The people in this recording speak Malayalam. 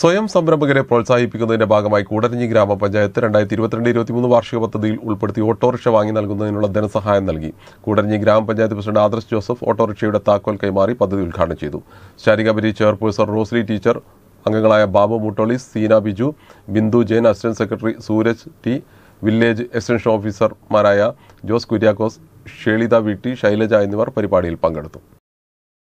സ്വയം സംരംഭകരെ പ്രോത്സാഹിപ്പിക്കുന്നതിന്റെ ഭാഗമായി കൂടരഞ്ഞി ഗ്രാമപഞ്ചായത്ത് രണ്ടായിരത്തി ഇരുപത്തിരണ്ട് മൂന്ന് വാർഷിക പദ്ധതിയിൽ ഉൾപ്പെടുത്തി ഓട്ടോറിക്ഷ വാങ്ങി നൽകുന്നതിനുള്ള ധനസഹായം നൽകി കൂടരഞ്ഞി ഗ്രാമപഞ്ചായത്ത് പ്രസിഡന്റ് ആദർശ് ജോസഫ് ഓട്ടോറിക്ഷയുടെ താക്കോൽ കൈമാറി പദ്ധതി ഉദ്ഘാടനം ചെയ്തു ശാരികപരി ചെയർപേഴ്സൺ റോസ്ലി ടീച്ചർ അംഗങ്ങളായ Babu Muttoli Seena Biju Bindu Jain assistant secretary Sooraj T village extension ഓഫീസർമാരായ ജോസ് കുര്യാക്കോസ് ഷേളിത വിട്ടി ശൈലജ എന്നിവർ പരിപാടിയിൽ പങ്കെടുത്തു